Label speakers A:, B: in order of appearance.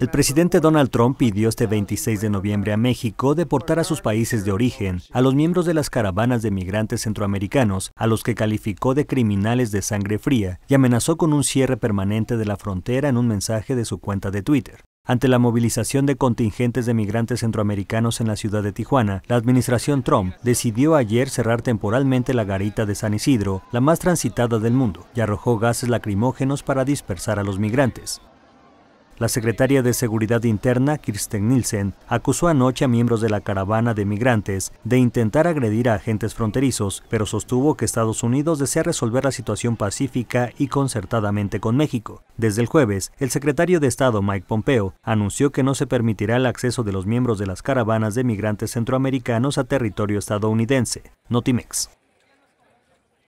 A: El presidente Donald Trump pidió este 26 de noviembre a México deportar a sus países de origen a los miembros de las caravanas de migrantes centroamericanos, a los que calificó de criminales de sangre fría, y amenazó con un cierre permanente de la frontera en un mensaje de su cuenta de Twitter. Ante la movilización de contingentes de migrantes centroamericanos en la ciudad de Tijuana, la administración Trump decidió ayer cerrar temporalmente la garita de San Isidro, la más transitada del mundo, y arrojó gases lacrimógenos para dispersar a los migrantes. La secretaria de Seguridad Interna, Kirsten Nielsen, acusó anoche a miembros de la caravana de migrantes de intentar agredir a agentes fronterizos, pero sostuvo que Estados Unidos desea resolver la situación pacífica y concertadamente con México. Desde el jueves, el secretario de Estado Mike Pompeo anunció que no se permitirá el acceso de los miembros de las caravanas de migrantes centroamericanos a territorio estadounidense. Notimex.